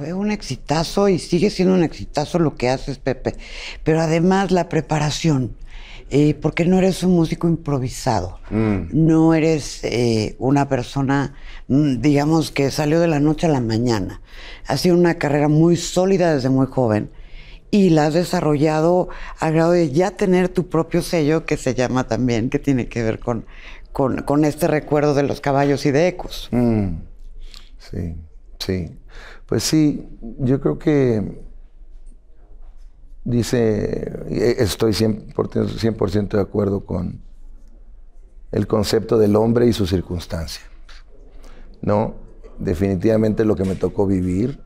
Fue un exitazo y sigue siendo un exitazo lo que haces, Pepe. Pero además la preparación, eh, porque no eres un músico improvisado, mm. no eres eh, una persona, mm, digamos, que salió de la noche a la mañana. Ha sido una carrera muy sólida desde muy joven y la has desarrollado al grado de ya tener tu propio sello que se llama también, que tiene que ver con, con, este recuerdo de los caballos y de ecos. Mm. Sí, sí. Pues sí, yo creo que dice, e, estoy 100%, de acuerdo con el concepto del hombre y su circunstancia. No, definitivamente lo que me tocó vivir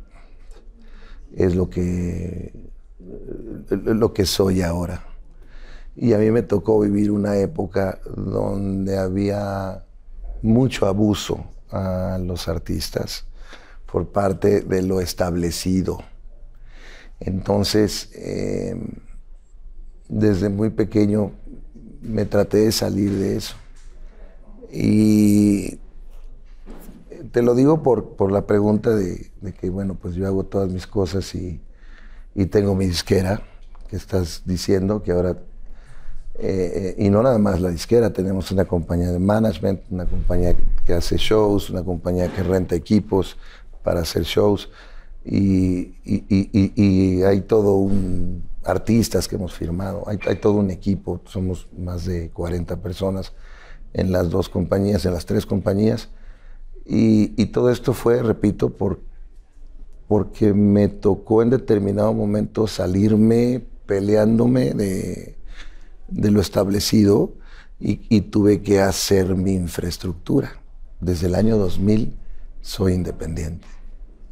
es lo que, lo que soy ahora. Y a mí me tocó vivir una época donde había mucho abuso a los artistas por parte de lo establecido. Entonces, em, desde muy pequeño me traté de salir de eso. Y te lo digo por, la pregunta de, que, bueno, pues yo hago todas mis cosas y, tengo mi disquera, que estás diciendo que ahora, eh, eh, y no nada más la disquera, tenemos una compañía de management, una compañía que hace shows, una compañía que renta equipos, para hacer shows. Y, hay todo un. artistas que hemos firmado, hay, todo un equipo, somos más de 40 personas en las dos compañías, en las tres compañías. Y, todo esto fue, repito, por, porque me tocó en determinado momento salirme peleándome de, de lo establecido y, y, tuve que hacer mi infraestructura. Desde el año 2000 soy independiente.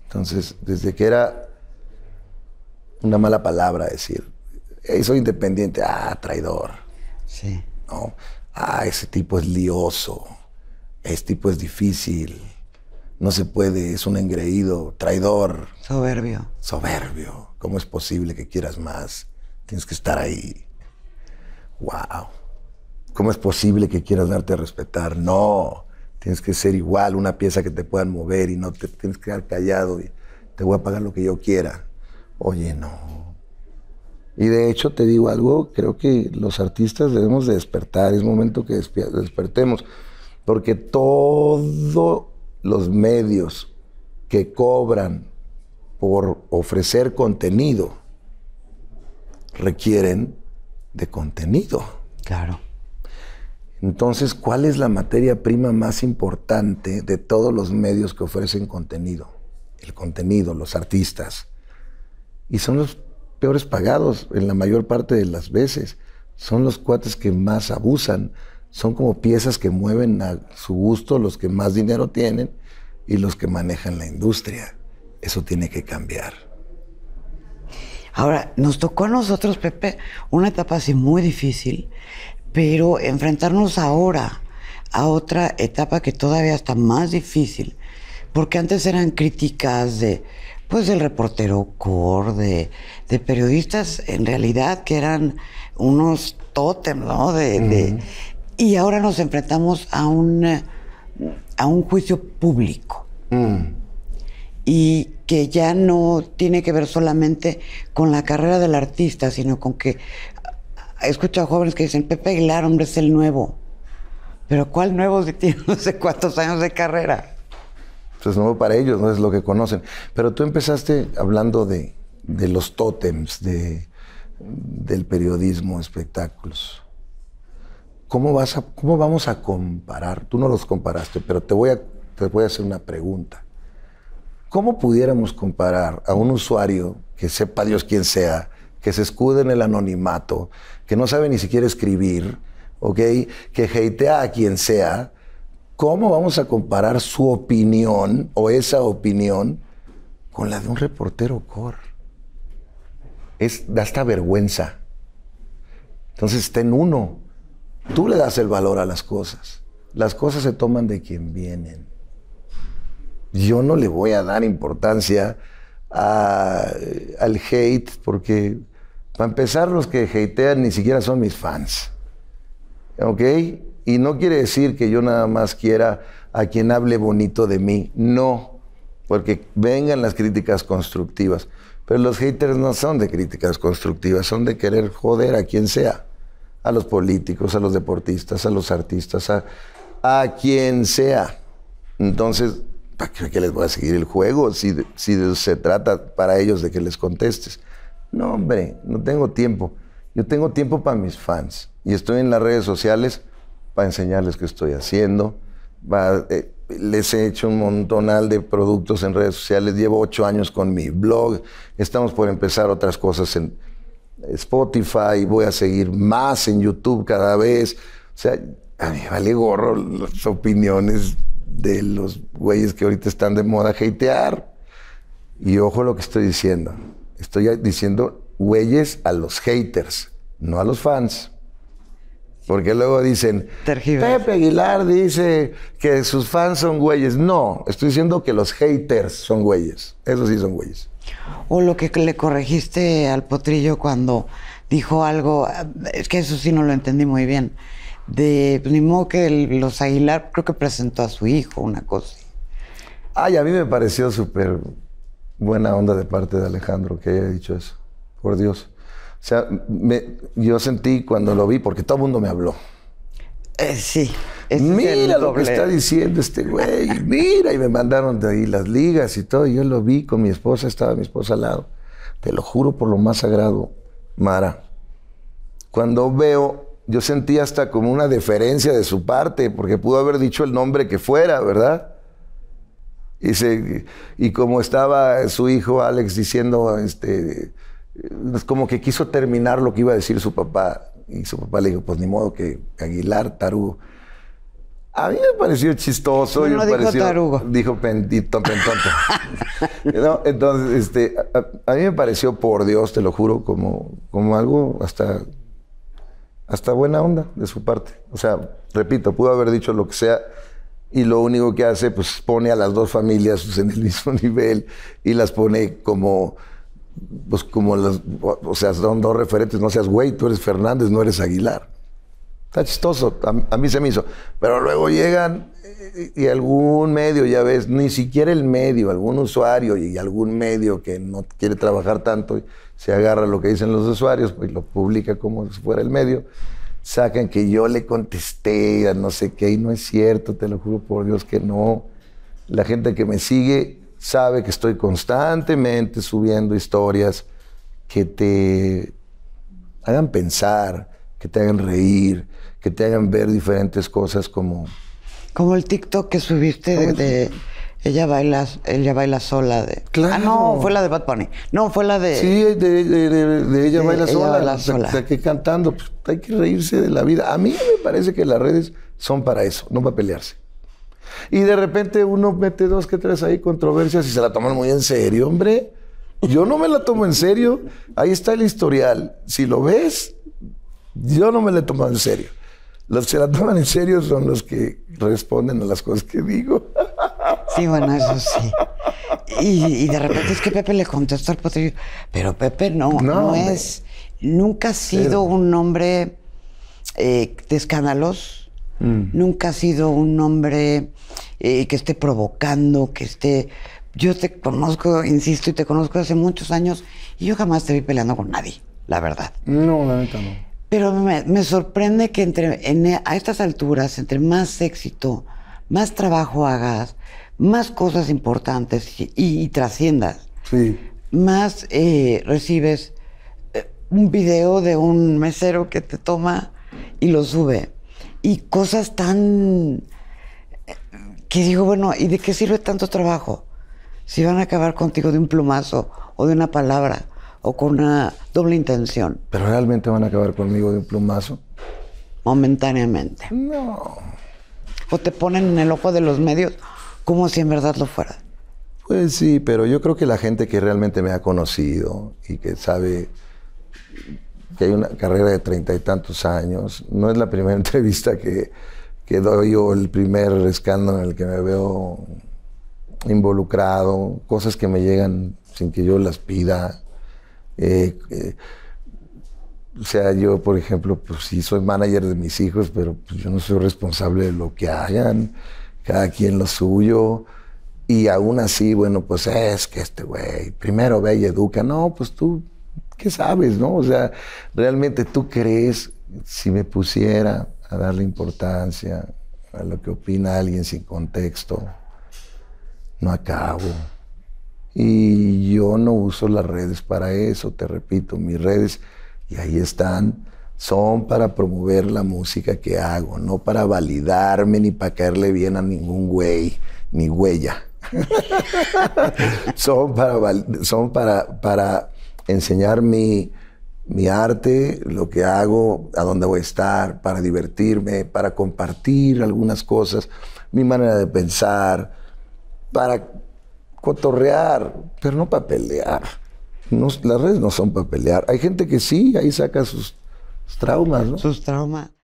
Entonces, desde que era una mala palabra decir, soy independiente, ah, traidor. Sí. ¿No? Ah, ese tipo es lioso, ese tipo es difícil, no se puede, es un engreído, traidor. Soberbio. Soberbio. ¿Cómo es posible que quieras más? Tienes que estar ahí. ¡Wow! ¿Cómo es posible que quieras darte a respetar? No tienes que ser igual, una pieza que te puedan mover y no te tienes que quedar callado y te voy a pagar lo que yo quiera. Oye, no. Y de hecho te digo algo, creo que los artistas debemos despertar, es momento que despertemos, porque todos los medios que cobran por ofrecer contenido requieren de contenido. Claro. Entonces, ¿cuál es la materia prima más importante de todos los medios que ofrecen contenido? El contenido, los artistas. Y son los peores pagados en la mayor parte de las veces. Son los cuates que más abusan. Son como piezas que mueven a su gusto los que más dinero tienen y los que manejan la industria. Eso tiene que cambiar. Ahora, nos tocó a nosotros, Pepe, una etapa así muy difícil, pero enfrentarnos ahora a otra etapa que todavía está más difícil, porque antes eran críticas de, pues, del reportero core, de, periodistas en realidad que eran unos tótems, ¿no? De, y ahora nos enfrentamos a un, a un juicio público. Mm. Y que ya no tiene que ver solamente con la carrera del artista, sino con que he escuchado jóvenes que dicen, Pepe Aguilar, hombre, es el nuevo. Pero ¿cuál nuevo si tiene no sé cuántos años de carrera? Pues nuevo para ellos, no es lo que conocen. Pero tú empezaste hablando de, de los tótems, de, del periodismo, espectáculos. ¿Cómo, vas a, ¿Cómo vamos a comparar? Tú no los comparaste, pero te voy, a, te voy a hacer una pregunta. ¿Cómo pudiéramos comparar a un usuario, que sepa Dios quién sea, que se escude en el anonimato, que no sabe ni siquiera escribir, ¿ok? Que hatea a quien sea, ¿cómo vamos a comparar su opinión o esa opinión con la de un reportero core? Es, da hasta vergüenza. Entonces, ten uno. Tú le das el valor a las cosas. Las cosas se toman de quien vienen. Yo no le voy a dar importancia al hate porque para empezar, los que hatean ni siquiera son mis fans. ¿Ok? Y no quiere decir que yo nada más quiera a quien hable bonito de mí. No. Porque vengan las críticas constructivas. Pero los haters no son de críticas constructivas, son de querer joder a quien sea. A los políticos, a los deportistas, a los artistas, a, quien sea. Entonces, ¿para qué les voy a seguir el juego si, si se trata para ellos de que les contestes? No, hombre, no tengo tiempo. Yo tengo tiempo para mis fans y estoy en las redes sociales para enseñarles qué estoy haciendo. Eh, les he hecho un montonal de productos en redes sociales. Llevo ocho años con mi blog. Estamos por empezar otras cosas en Spotify. Voy a seguir más en YouTube cada vez. O sea, a mí vale gorro las opiniones de los güeyes que ahorita están de moda a hatear. Y ojo lo que estoy diciendo. Estoy diciendo güeyes a los haters, no a los fans. Porque luego dicen, Pepe Aguilar dice que sus fans son güeyes. No, estoy diciendo que los haters son güeyes. Eso sí son güeyes. O lo que le corregiste al potrillo cuando dijo algo, es que eso sí no lo entendí muy bien, de pues, ni modo que los Aguilar creo que presentó a su hijo, una cosa. Ay, a mí me pareció súper buena onda de parte de Alejandro que haya dicho eso, por Dios. O sea, yo sentí cuando lo vi, porque todo el mundo me habló. Eh, sí. mira lo que está diciendo este güey, mira, y me mandaron de ahí las ligas y todo, yo lo vi con mi esposa, estaba mi esposa al lado. Te lo juro por lo más sagrado, Mara. Cuando veo, yo sentí hasta como una deferencia de su parte, porque pudo haber dicho el nombre que fuera, ¿verdad? Y, y como estaba su hijo Alex diciendo, este, como que quiso terminar lo que iba a decir su papá. Y su papá le dijo, pues ni modo que Aguilar, tarugo. A mí me pareció chistoso. No, me pareció, Dijo Pendito pendito. Entonces, este, a, mí me pareció, por Dios, te lo juro, como, como algo hasta, hasta buena onda de su parte. O sea, repito, pudo haber dicho lo que sea y lo único que hace, pues pone a las dos familias pues, en el mismo nivel y las pone como, pues como las, o sea, son dos referentes, no seas güey, tú eres Fernández, no eres Aguilar. Está chistoso, a, mí se me hizo. Pero luego llegan eh, y, algún medio, ya ves, ni siquiera el medio, algún usuario y algún medio que no quiere trabajar tanto, se agarra lo que dicen los usuarios, pues lo publica como si fuera el medio sacan que yo le contesté a no sé qué, y no es cierto, te lo juro por Dios que no. La gente que me sigue sabe que estoy constantemente subiendo historias que te hagan pensar, que te hagan reír, que te hagan ver diferentes cosas como... Como el TikTok que subiste desde de ella baila, ella baila sola de. Ah, no, fue la de Bad Bunny. No, fue la de. Sí, de, ella baila sola. la sola. que cantando. Pues, hay que reírse de la vida. A mí me parece que las redes son para eso, no para pelearse. Y de repente uno mete dos que tres ahí controversias y se la toman muy en serio, hombre. Yo no me la tomo en serio. Ahí está el historial. Si lo ves, yo no me la tomo en serio. Los que se la toman en serio son los que responden a las cosas que digo. Sí, bueno, eso sí. Y, de repente es que Pepe le contestó al potrillo, pero Pepe no, no, es, eh, mm. nunca ha sido un hombre de eh, escándalos, nunca ha sido un hombre que esté provocando, que esté... Yo te conozco, insisto, y te conozco hace muchos años, y yo jamás te vi peleando con nadie, la verdad. No, la neta no. Pero me, sorprende que entre, a estas alturas, entre más éxito, más trabajo hagas, más cosas importantes y, trasciendas, más eh, recibes eh, un video de un mesero que te toma y lo sube. Y cosas tan... Eh, que digo, bueno, ¿y de qué sirve tanto trabajo? Si van a acabar contigo de un plumazo o de una palabra o con una doble intención. ¿Pero realmente van a acabar conmigo de un plumazo? Momentáneamente. No. O te ponen en el ojo de los medios como si en verdad lo fuera. Pues sí, pero yo creo que la gente que realmente me ha conocido y que sabe que hay una carrera de treinta y tantos años, no es la primera entrevista que, que doy o el primer escándalo en el que me veo involucrado, cosas que me llegan sin que yo las pida. Eh, eh, o sea, yo, por ejemplo, pues sí soy manager de mis hijos, pero pues yo no soy responsable de lo que hagan cada quien lo suyo. Y aún así, bueno, pues es que este güey, primero ve y educa. No, pues tú, ¿qué sabes, no? O sea, realmente tú crees, si me pusiera a darle importancia a lo que opina alguien sin contexto, no acabo. Y yo no uso las redes para eso, te repito, mis redes, y ahí están son para promover la música que hago, no para validarme ni para caerle bien a ningún güey, ni huella. son para, enseñar mi, arte, lo que hago, a dónde voy a estar, para divertirme, para compartir algunas cosas, mi manera de pensar, para cotorrear, pero no para pelear. las redes no son para pelear. Hay gente que sí, ahí saca sus traumas, ¿no? Sus traumas.